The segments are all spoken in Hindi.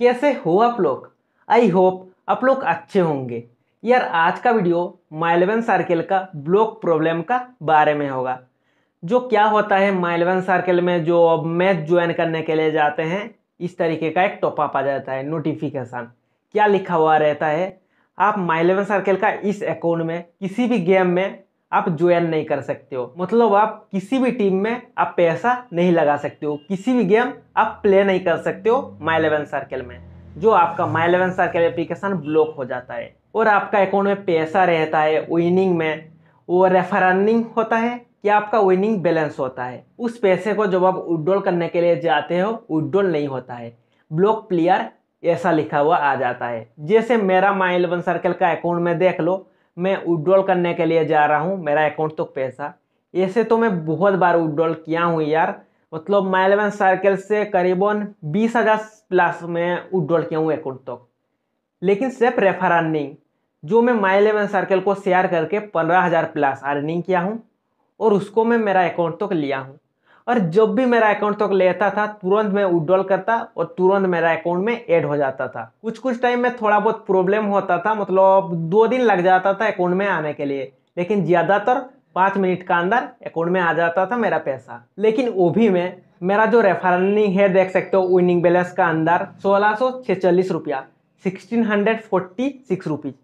कैसे हो आप लोग आई होप आप लोग अच्छे होंगे यार आज का वीडियो माइलेवन सर्किल का ब्लॉक प्रॉब्लम का बारे में होगा जो क्या होता है माइलेवन सर्किल में जो अब मैच ज्वाइन करने के लिए जाते हैं इस तरीके का एक टॉपअप आ जाता है नोटिफिकेशन क्या लिखा हुआ रहता है आप माइलेवन सर्किल का इस अकाउंट में किसी भी गेम में आप ज्वाइन नहीं कर सकते हो मतलब आप किसी भी टीम में आप पैसा नहीं लगा सकते हो किसी भी गेम आप प्ले नहीं कर सकते हो माई इलेवन सर्कल में जो आपका my eleven circle application block हो जाता है और आपका अकाउंट में पैसा रहता है विनिंग में वो रेफरनिंग होता है कि आपका विनिंग बैलेंस होता है उस पैसे को जब आप विड्रॉल करने के लिए जाते हो विड्रॉल नहीं होता है ब्लॉक प्लेयर ऐसा लिखा हुआ आ जाता है जैसे मेरा माई इलेवन सर्कल का अकाउंट में देख लो मैं विड्रॉल करने के लिए जा रहा हूँ मेरा अकाउंट तो पैसा ऐसे तो मैं बहुत बार विड्रॉल किया हूँ यार मतलब माई एलेवन सर्कल से करीबन बीस हज़ार प्लस मैं विड्रॉल किया हूँ अकाउंट तक लेकिन सिर्फ रेफर अर्निंग जो मैं माई इलेवन सर्कल को शेयर करके पंद्रह हज़ार प्लस अर्निंग किया हूँ और उसको मैं मेरा अकाउंट तक लिया हूँ और जब भी मेरा अकाउंट तक तो लेता था तुरंत मैं उड्रॉल करता और तुरंत मेरा अकाउंट में ऐड हो जाता था कुछ कुछ टाइम में थोड़ा बहुत प्रॉब्लम होता था मतलब दो दिन लग जाता था अकाउंट में आने के लिए लेकिन ज़्यादातर पाँच मिनट का अंदर अकाउंट में आ जाता था मेरा पैसा लेकिन वो भी में मेरा जो रेफरलिंग है देख सकते हो विनिंग बैलेंस का अंदर सोलह रुपया sixteen hundred forty six rupees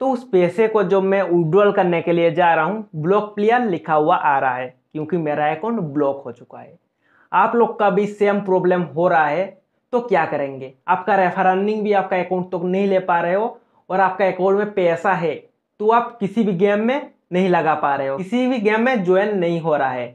तो उस पैसे को जो मैं उड्रॉल करने के लिए जा रहा हूँ ब्लॉक प्लेयर लिखा हुआ आ रहा है क्योंकि मेरा अकाउंट ब्लॉक हो चुका है आप लोग का भी सेम प्रॉब्लम हो रहा है तो क्या करेंगे आपका रेफर अर्निंग भी आपका अकाउंट तो नहीं ले पा रहे हो और आपका अकाउंट में पैसा है तो आप किसी भी गेम में नहीं लगा पा रहे हो किसी भी गेम में ज्वाइन नहीं हो रहा है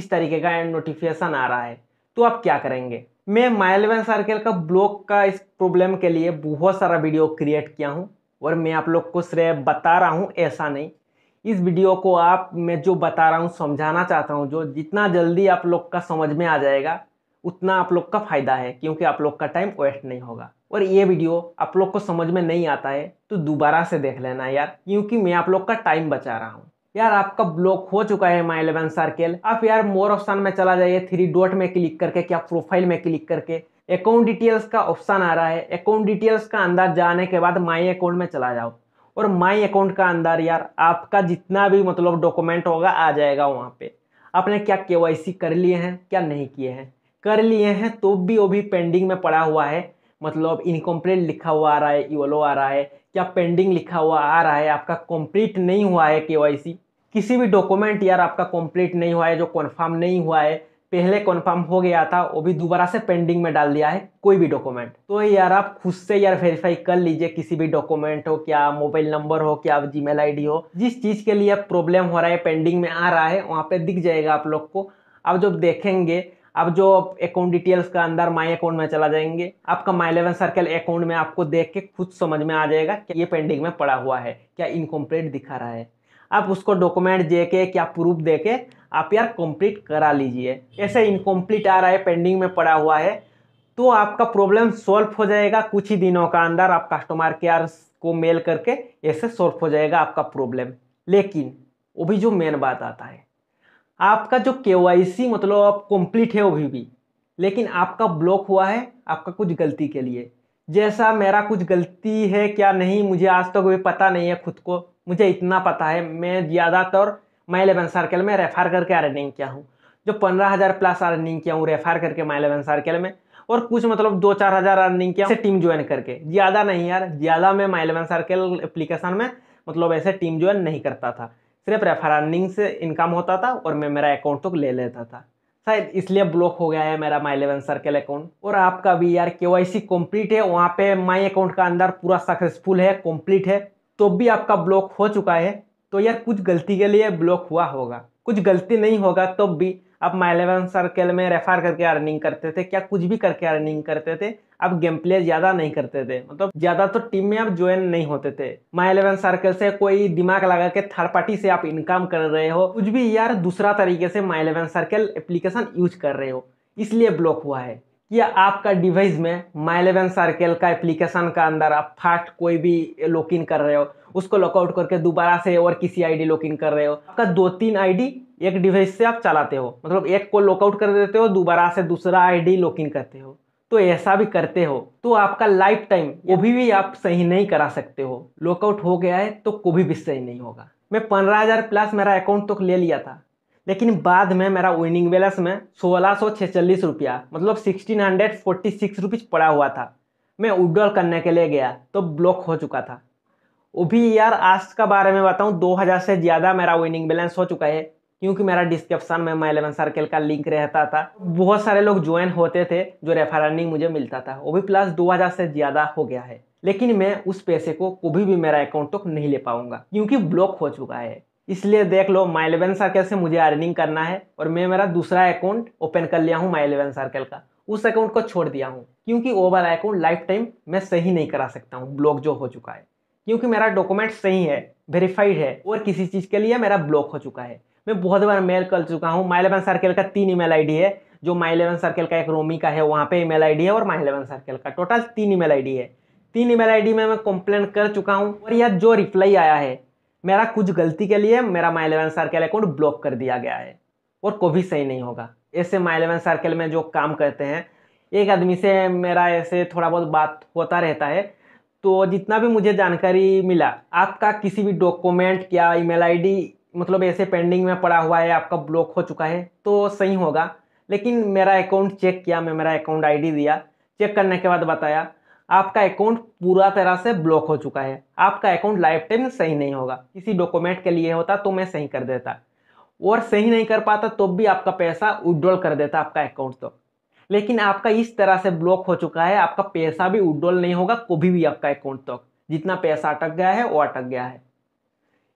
इस तरीके का नोटिफिकेशन आ रहा है तो आप क्या करेंगे मैं माइलवेन सर्कल का ब्लॉक का इस प्रॉब्लम के लिए बहुत सारा वीडियो क्रिएट किया हूँ और मैं आप लोग को सिर्फ बता रहा हूँ ऐसा नहीं इस वीडियो को आप मैं जो बता रहा हूँ समझाना चाहता हूँ जो जितना जल्दी आप लोग का समझ में आ जाएगा उतना आप लोग का फ़ायदा है क्योंकि आप लोग का टाइम वेस्ट नहीं होगा और ये वीडियो आप लोग को समझ में नहीं आता है तो दोबारा से देख लेना यार क्योंकि मैं आप लोग का टाइम बचा रहा हूँ यार आपका ब्लॉक हो चुका है माई इलेवन सर्किल आप यार मोर ऑप्शन में चला जाइए थ्री डॉट में क्लिक करके क्या प्रोफाइल में क्लिक करके अकाउंट डिटेल्स का ऑप्शन आ रहा है अकाउंट डिटेल्स का अंदर जाने के बाद माई अकाउंट में चला जाओ और माई अकाउंट का अंदर यार आपका जितना भी मतलब डॉक्यूमेंट होगा आ जाएगा वहाँ पे आपने क्या के कर लिए हैं क्या नहीं किए हैं कर लिए हैं तो भी वो भी पेंडिंग में पड़ा हुआ है मतलब इनकम्प्लीट लिखा हुआ आ रहा है ईवलो आ रहा है क्या पेंडिंग लिखा हुआ आ रहा है आपका कंप्लीट नहीं हुआ है के किसी भी डॉक्यूमेंट यार आपका कंप्लीट नहीं हुआ है जो कंफर्म नहीं हुआ है पहले कन्फर्म हो गया था वो भी दोबारा से पेंडिंग में डाल दिया है कोई भी डॉक्यूमेंट तो यार आप खुद से यार वेरीफाई कर लीजिए किसी भी डॉक्यूमेंट हो क्या मोबाइल नंबर हो क्या जीमेल आईडी हो जिस चीज़ के लिए प्रॉब्लम हो रहा है पेंडिंग में आ रहा है वहाँ पे दिख जाएगा आप लोग को आप जब देखेंगे आप जो अकाउंट डिटेल्स का अंदर माई अकाउंट में चला जाएंगे आपका माई इलेवन सर्कल अकाउंट में आपको देख के खुद समझ में आ जाएगा कि ये पेंडिंग में पड़ा हुआ है क्या इनकम्प्लीट दिखा रहा है आप उसको डॉक्यूमेंट दे के क्या प्रूफ दे के आप यार कंप्लीट करा लीजिए ऐसे इनकम्प्लीट आ रहा है पेंडिंग में पड़ा हुआ है तो आपका प्रॉब्लम सॉल्व हो जाएगा कुछ ही दिनों का अंदर आप कस्टमर केयर को मेल करके ऐसे सॉल्व हो जाएगा आपका प्रॉब्लम लेकिन वो भी जो मेन बात आता है आपका जो के मतलब आप कंप्लीट है अभी भी लेकिन आपका ब्लॉक हुआ है आपका कुछ गलती के लिए जैसा मेरा कुछ गलती है क्या नहीं मुझे आज तक तो भी पता नहीं है खुद को मुझे इतना पता है मैं ज़्यादातर मैं इलेवन सर्कल में रेफर करके अर्निंग किया हूँ जो पंद्रह हज़ार प्लस अर्निंग किया हूँ रेफर करके मैं इलेवन सर्कल में और कुछ मतलब दो चार हज़ार अर्निंग किया टीम ज्वाइन करके ज़्यादा नहीं यार ज़्यादा मैं माई इलेवन सर्कल एप्लीकेशन में मतलब ऐसे टीम ज्वाइन नहीं करता था सिर्फ रेफर अर्निंग से इनकम होता था और मैं मेरा अकाउंट तो ले लेता था शायद इसलिए ब्लॉक हो गया है मेरा माई इलेवन सर्कल अकाउंट और आपका भी यार के वाई सी कम्प्लीट है वहाँ पे माई अकाउंट का अंदर पूरा सक्सेसफुल है कम्प्लीट है तो भी आपका ब्लॉक हो चुका है तो यार कुछ गलती के लिए ब्लॉक हुआ होगा कुछ गलती नहीं होगा तो भी आप माइलेवन सर्कल में रेफर करके अर्निंग करते थे क्या कुछ भी करके अर्निंग करते थे आप गेम प्लेयर ज़्यादा नहीं करते थे मतलब ज़्यादा तो टीम में आप ज्वाइन नहीं होते थे माई इलेवन सर्कल से कोई दिमाग लगा के थर्ड पार्टी से आप इनकम कर रहे हो कुछ भी यार दूसरा तरीके से my eleven circle application use कर रहे हो इसलिए ब्लॉक हुआ है कि आपका डिवाइस में माई इलेवन सर्कल का एप्लीकेशन का अंदर आप फास्ट कोई भी लॉक इन कर रहे हो उसको लॉकआउट करके दोबारा से और किसी आईडी लॉक इन कर रहे हो आपका दो तीन आईडी एक डिवाइस से आप चलाते हो मतलब एक को लॉकआउट कर देते हो दोबारा से दूसरा आईडी लॉक इन करते हो तो ऐसा भी करते हो तो आपका लाइफ टाइम वो भी, भी आप सही नहीं करा सकते हो लॉकआउट हो गया है तो कभी भी सही नहीं होगा मैं पंद्रह हज़ार प्लस मेरा अकाउंट तो ले लिया था लेकिन बाद में मेरा विनिंग बैलेंस में सोलह सौ रुपया मतलब sixteen hundred forty six rupees पड़ा हुआ था मैं उड्रॉल करने के लिए गया तो ब्लॉक हो चुका था वो भी यार आज का बारे में बताऊँ दो हज़ार से ज़्यादा मेरा विनिंग बैलेंस हो चुका है क्योंकि मेरा डिस्क्रिप्शन में माई एलेवन सर्कल का लिंक रहता था बहुत सारे लोग ज्वाइन होते थे जो रेफर अर्निंग मुझे मिलता था वो भी प्लस दो हज़ार से ज़्यादा हो गया है लेकिन मैं उस पैसे को कभी भी मेरा अकाउंट तक तो नहीं ले पाऊंगा क्योंकि ब्लॉक हो चुका है इसलिए देख लो माई इलेवन सर्कल से मुझे अर्निंग करना है और मैं मेरा दूसरा अकाउंट ओपन कर लिया हूँ माई इलेवन सर्कल का उस अकाउंट को छोड़ दिया हूँ क्योंकि वो वाला अकाउंट लाइफ टाइम मैं सही नहीं करा सकता हूँ ब्लॉक जो हो चुका है क्योंकि मेरा डॉक्यूमेंट सही है वेरीफाइड है और किसी चीज़ के लिए मेरा ब्लॉक हो चुका है मैं बहुत बार मेल कर चुका हूँ माई इलेवन सर्कल का तीन ईमेल आईडी है जो माई इलेवन सर्कल का एक रोमी का है वहाँ पे ईमेल आईडी है और माई इलेवन सर्कल का टोटल तीन ईमेल आईडी है तीन ईमेल आईडी में मैं कंप्लेन कर चुका हूँ और यह जो रिप्लाई आया है मेरा कुछ गलती के लिए मेरा my eleven circle account block कर दिया गया है और कभी सही नहीं होगा ऐसे माई इलेवन सर्कल में जो काम करते हैं एक आदमी से मेरा ऐसे थोड़ा बहुत बात होता रहता है तो जितना भी मुझे जानकारी मिला आपका किसी भी डॉक्यूमेंट या ईमेल आईडी मतलब ऐसे पेंडिंग में पड़ा हुआ है आपका ब्लॉक हो चुका है तो सही होगा लेकिन मेरा अकाउंट चेक किया मैं मेरा अकाउंट आईडी दिया चेक करने के बाद बताया आपका अकाउंट पूरा तरह से ब्लॉक हो चुका है आपका अकाउंट लाइफ टाइम सही नहीं होगा किसी डॉक्यूमेंट के लिए होता तो मैं सही कर देता और सही नहीं कर पाता तो भी आपका पैसा उड्रॉल कर देता आपका अकाउंट तो लेकिन आपका इस तरह से ब्लॉक हो चुका है आपका पैसा भी उड्रॉल नहीं होगा कभी भी आपका अकाउंट तक तो। जितना पैसा अटक गया है वो अटक गया है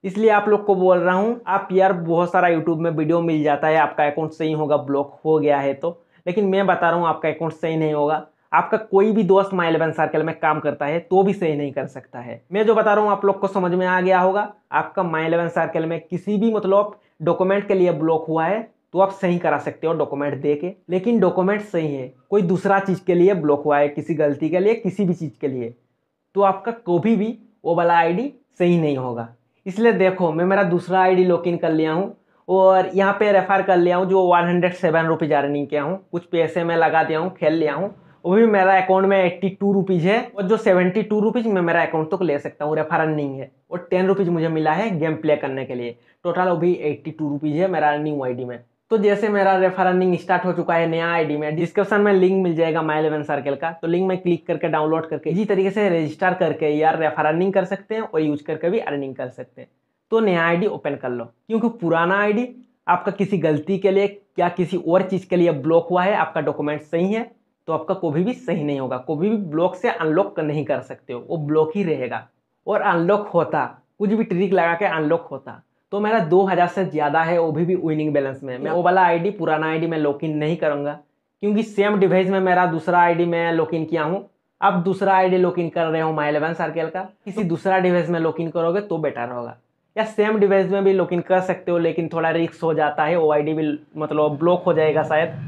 इसलिए आप लोग को बोल रहा हूँ आप यार बहुत सारा यूट्यूब में वीडियो मिल जाता है आपका अकाउंट सही होगा ब्लॉक हो गया है तो लेकिन मैं बता रहा हूँ आपका अकाउंट सही नहीं होगा आपका कोई भी दोस्त माई इलेवन सर्कल में काम करता है तो भी सही नहीं कर सकता है मैं जो बता रहा हूँ आप लोग को समझ में आ गया होगा आपका माई इलेवन सर्कल में किसी भी मतलब डॉक्यूमेंट के लिए ब्लॉक हुआ है तो आप सही करा सकते हो डॉक्यूमेंट दे के लेकिन डॉक्यूमेंट सही है कोई दूसरा चीज़ के लिए ब्लॉक हुआ है किसी गलती के लिए किसी भी चीज़ के लिए तो आपका कभी भी वो वाला आईडी सही नहीं होगा इसलिए देखो मैं मेरा दूसरा आईडी लॉगिन कर लिया हूँ और यहाँ पे रेफर कर लिया हूँ जो one hundred seven rupees earning किया हूँ कुछ पैसे मैं लगा दिया हूँ खेल लिया हूँ वो भी मेरा अकाउंट में एट्टी टू रुपीज़ है और जो सेवेंटी टू रुपीज़ मैं मेरा अकाउंट तो ले सकता हूँ रेफर अर्निंग है और टेन रुपीज़ मुझे मिला है गेम प्ले करने के लिए टोटल वो भी एट्टी टू रुपीज़ है मेरा अर्निंग आई में तो जैसे मेरा रेफर अर्निंग स्टार्ट हो चुका है नया आईडी में डिस्क्रिप्शन में लिंक मिल जाएगा माई इलेवन सर्कल का तो लिंक में क्लिक करके डाउनलोड करके इसी तरीके से रजिस्टर करके यार रेफर अर्निंग कर सकते हैं और यूज करके भी अर्निंग कर सकते हैं तो नया आईडी ओपन कर लो क्योंकि पुराना आईडी आपका किसी गलती के लिए या किसी और चीज़ के लिए ब्लॉक हुआ है आपका डॉक्यूमेंट सही है तो आपका कभी भी सही नहीं होगा कभी भी ब्लॉक से अनलॉक नहीं कर सकते हो वो ब्लॉक ही रहेगा और अनलॉक होता कुछ भी ट्रिक लगा के अनलॉक होता तो मेरा 2000 से ज़्यादा है वो भी भी विनिंग बैलेंस में मैं वो वाला आईडी पुराना आईडी मैं लॉक इन नहीं करूँगा क्योंकि सेम डिवाइस में मेरा दूसरा आईडी मैं लॉक इन किया हूँ अब दूसरा आईडी लॉक इन कर रहे हो माई एलेवन सर्कल का किसी दूसरा डिवाइस में लॉक इन करोगे तो बेटर होगा या सेम डिवाइस में भी लॉक इन कर सकते हो लेकिन थोड़ा रिक्स हो जाता है ओ भी मतलब ब्लॉक हो जाएगा शायद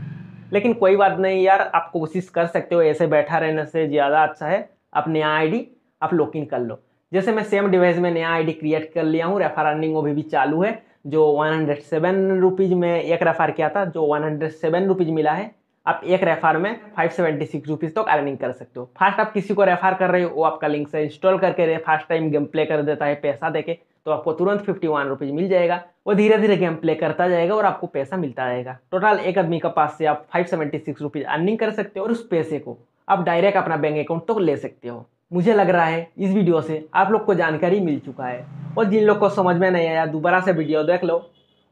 लेकिन कोई बात नहीं यार आप कोशिश कर सकते हो ऐसे बैठा रहने से ज़्यादा अच्छा है आप नया आईडी आप इन कर लो जैसे मैं सेम डिवाइस में नया आईडी क्रिएट कर लिया हूँ रेफर अर्निंग वो भी, भी चालू है जो वन हंड्रेड सेवन रुपीज़ में एक रेफर किया था जो वन हंड्रेड सेवन रुपीज़ मिला है आप एक रेफर में फाइव सेवेंटी सिक्स रुपीज़ तक अर्निंग कर सकते हो फास्ट आप किसी को रेफर कर रहे हो वो आपका लिंक से इंस्टॉल करके फर्स्ट टाइम गेम प्ले कर देता है पैसा देके तो आपको तुरंत फिफ्टी वन रुपीज़ मिल जाएगा वो धीरे धीरे गेम प्ले करता जाएगा और आपको पैसा मिलता रहेगा टोटल एक आदमी का पास से आप five seventy six rupees earning कर सकते हो और उस पैसे को आप डायरेक्ट अपना बैंक अकाउंट तो ले सकते हो मुझे लग रहा है इस वीडियो से आप लोग को जानकारी मिल चुका है और जिन लोग को समझ में नहीं आया दोबारा से वीडियो देख लो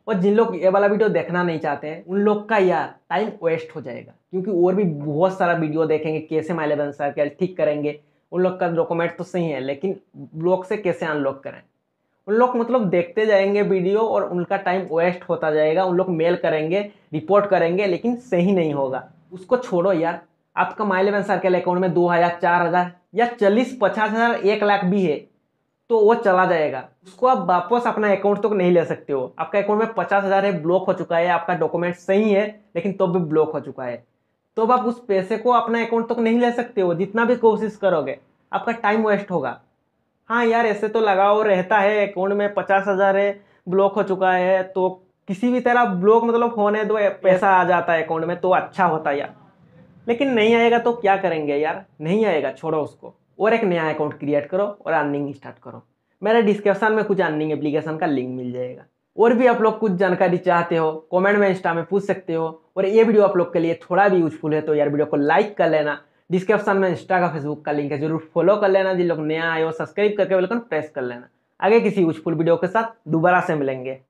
और जिन लोग ये वाला वीडियो देखना नहीं चाहते हैं उन लोग का यार टाइम वेस्ट हो जाएगा क्योंकि और भी बहुत सारा वीडियो देखेंगे कैसे माइलेवन सर्कल ठीक करेंगे उन लोग का डॉक्यूमेंट तो सही है लेकिन ब्लॉक से कैसे अनलॉक करें उन लोग मतलब देखते जाएंगे वीडियो और उनका टाइम वेस्ट होता जाएगा उन लोग मेल करेंगे रिपोर्ट करेंगे लेकिन सही नहीं होगा उसको छोड़ो यार आपका माई इलेवन सर्कल अकाउंट में दो हज़ार चार हज़ार या चालीस पचास हज़ार एक लाख भी है तो वो चला जाएगा उसको आप वापस अपना अकाउंट तो नहीं ले सकते हो आपका अकाउंट में पचास हज़ार है ब्लॉक हो चुका है आपका डॉक्यूमेंट सही है लेकिन तो भी ब्लॉक हो चुका है तो आप उस पैसे को अपना अकाउंट तक तो नहीं ले सकते हो जितना भी कोशिश करोगे आपका टाइम वेस्ट होगा हाँ यार ऐसे तो लगाव रहता है अकाउंट में पचास हज़ार है ब्लॉक हो चुका है तो किसी भी तरह ब्लॉक मतलब होने दो पैसा आ जाता है अकाउंट में तो अच्छा होता यार लेकिन नहीं आएगा तो क्या करेंगे यार नहीं आएगा छोड़ो उसको और एक नया अकाउंट क्रिएट करो और अर्निंग स्टार्ट करो मेरे डिस्क्रिप्शन में कुछ अर्निंग एप्लीकेशन का लिंक मिल जाएगा और भी आप लोग कुछ जानकारी चाहते हो कमेंट में इंस्टा में पूछ सकते हो और ये वीडियो आप लोग के लिए थोड़ा भी यूजफुल है तो यार वीडियो को लाइक कर लेना डिस्क्रिप्शन में इंस्टा का फेसबुक का लिंक है जरूर फॉलो कर लेना जिन लोग नया आए हो सब्सक्राइब करके बिल्कुल प्रेस कर लेना आगे किसी यूजफुल वीडियो के साथ दोबारा से मिलेंगे